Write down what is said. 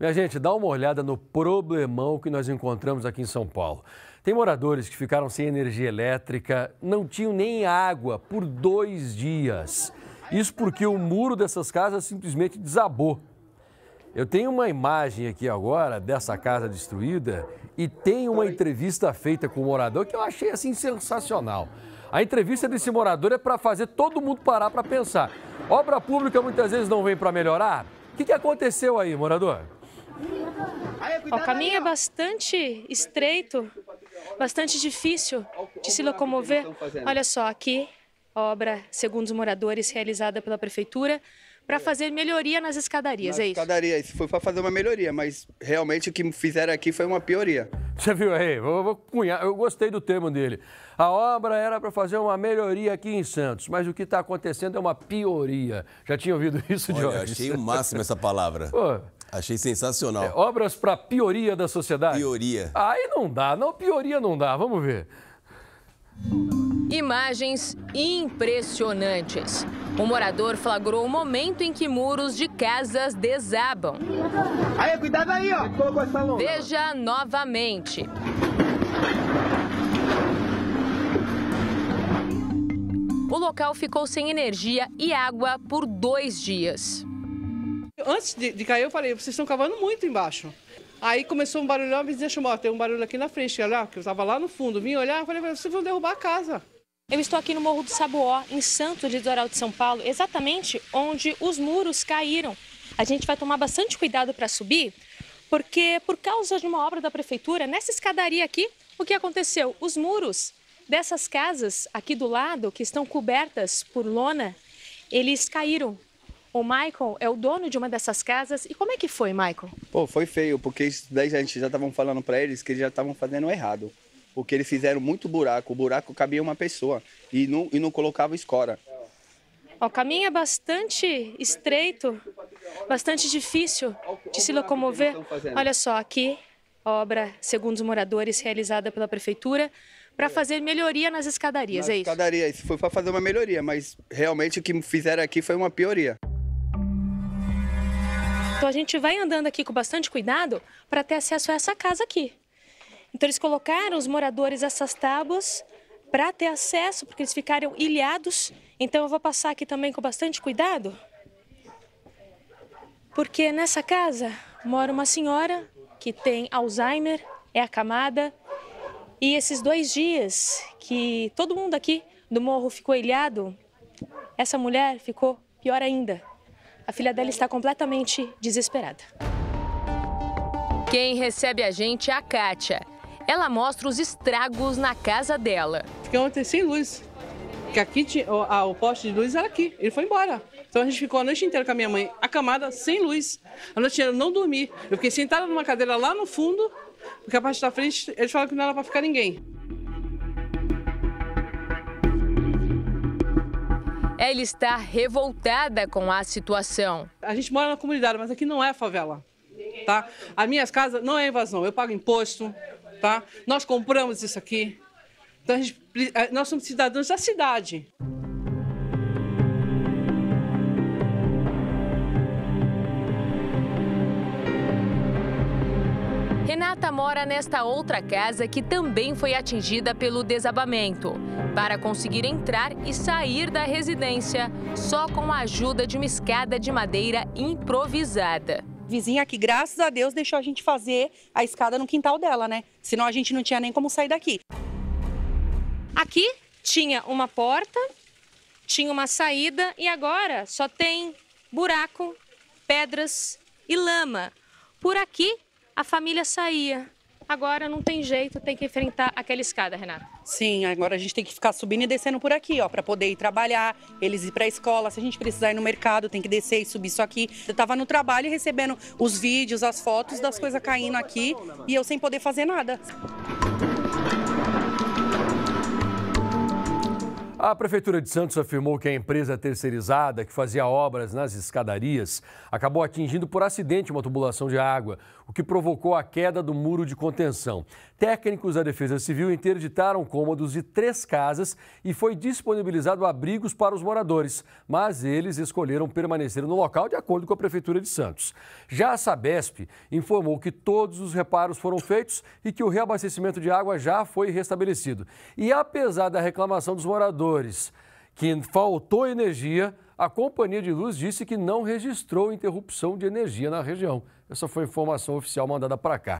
Minha gente, dá uma olhada no problemão que nós encontramos aqui em São Paulo. Tem moradores que ficaram sem energia elétrica, não tinham nem água por dois dias. Isso porque o muro dessas casas simplesmente desabou. Eu tenho uma imagem aqui agora dessa casa destruída e tem uma entrevista feita com o morador que eu achei assim sensacional. A entrevista desse morador é para fazer todo mundo parar para pensar. Obra pública muitas vezes não vem para melhorar? O que, que aconteceu aí, morador? O caminho é bastante estreito, bastante difícil de se locomover. Olha só, aqui, obra, segundo os moradores, realizada pela prefeitura para é. fazer melhoria nas escadarias, nas é isso? Escadaria, isso foi para fazer uma melhoria, mas realmente o que fizeram aqui foi uma pioria. Você viu aí? Eu, vou cunhar, eu gostei do termo dele. A obra era para fazer uma melhoria aqui em Santos, mas o que está acontecendo é uma pioria. Já tinha ouvido isso, Jorge? Achei o máximo essa palavra. Pô, Achei sensacional. É, obras para pioria da sociedade. Pioria. Aí não dá, não, pioria não dá. Vamos ver. Imagens impressionantes. O morador flagrou o momento em que muros de casas desabam. Aí, cuidado aí, ó. Veja novamente. O local ficou sem energia e água por dois dias antes de, de cair, eu falei, vocês estão cavando muito embaixo. Aí começou um barulhão, me deixa eu tem um barulho aqui na frente, olha, que eu estava lá no fundo, vim olhar, falei, vocês vão derrubar a casa. Eu estou aqui no Morro do Sabuó, em Santos, litoral de São Paulo, exatamente onde os muros caíram. A gente vai tomar bastante cuidado para subir, porque por causa de uma obra da prefeitura, nessa escadaria aqui, o que aconteceu? Os muros dessas casas aqui do lado, que estão cobertas por lona, eles caíram o Michael é o dono de uma dessas casas. E como é que foi, Michael? Pô, foi feio, porque isso daí a gente já estavam falando para eles que eles já estavam fazendo errado. Porque eles fizeram muito buraco. O buraco cabia uma pessoa e não, e não colocava escora. O caminho é bastante estreito, bastante difícil de se locomover. Olha só, aqui, obra, segundo os moradores, realizada pela prefeitura para fazer melhoria nas escadarias, nas é isso? Escadaria, isso foi para fazer uma melhoria, mas realmente o que fizeram aqui foi uma pioria. Então a gente vai andando aqui com bastante cuidado para ter acesso a essa casa aqui. Então eles colocaram os moradores essas tábuas para ter acesso, porque eles ficaram ilhados. Então eu vou passar aqui também com bastante cuidado, porque nessa casa mora uma senhora que tem Alzheimer, é acamada, e esses dois dias que todo mundo aqui do morro ficou ilhado, essa mulher ficou pior ainda. A filha dela está completamente desesperada. Quem recebe a gente é a Kátia. Ela mostra os estragos na casa dela. Fiquei ontem sem luz. Porque aqui tinha, o, a, o poste de luz era aqui. Ele foi embora. Então a gente ficou a noite inteira com a minha mãe, acamada, sem luz. A noite inteira eu não dormi. Eu fiquei sentada numa cadeira lá no fundo, porque a parte da frente eles falaram que não era para ficar ninguém. Ela está revoltada com a situação. A gente mora na comunidade, mas aqui não é favela. Tá? As minhas casas não é invasão, eu pago imposto, tá? Nós compramos isso aqui. Então gente, eh, nós somos cidadãos da cidade. Renata mora nesta outra casa que também foi atingida pelo desabamento. Para conseguir entrar e sair da residência, só com a ajuda de uma escada de madeira improvisada. Vizinha que, graças a Deus, deixou a gente fazer a escada no quintal dela, né? Senão a gente não tinha nem como sair daqui. Aqui tinha uma porta, tinha uma saída e agora só tem buraco, pedras e lama. Por aqui a família saía. Agora não tem jeito, tem que enfrentar aquela escada, Renata. Sim, agora a gente tem que ficar subindo e descendo por aqui, ó, para poder ir trabalhar, eles ir para a escola. Se a gente precisar ir no mercado, tem que descer e subir isso aqui. Eu tava no trabalho recebendo os vídeos, as fotos das coisas caindo aqui e eu sem poder fazer nada. A Prefeitura de Santos afirmou que a empresa terceirizada que fazia obras nas escadarias acabou atingindo por acidente uma tubulação de água, o que provocou a queda do muro de contenção. Técnicos da Defesa Civil interditaram cômodos de três casas e foi disponibilizado abrigos para os moradores, mas eles escolheram permanecer no local de acordo com a Prefeitura de Santos. Já a Sabesp informou que todos os reparos foram feitos e que o reabastecimento de água já foi restabelecido. E apesar da reclamação dos moradores, que faltou energia, a companhia de luz disse que não registrou interrupção de energia na região. Essa foi a informação oficial mandada para cá.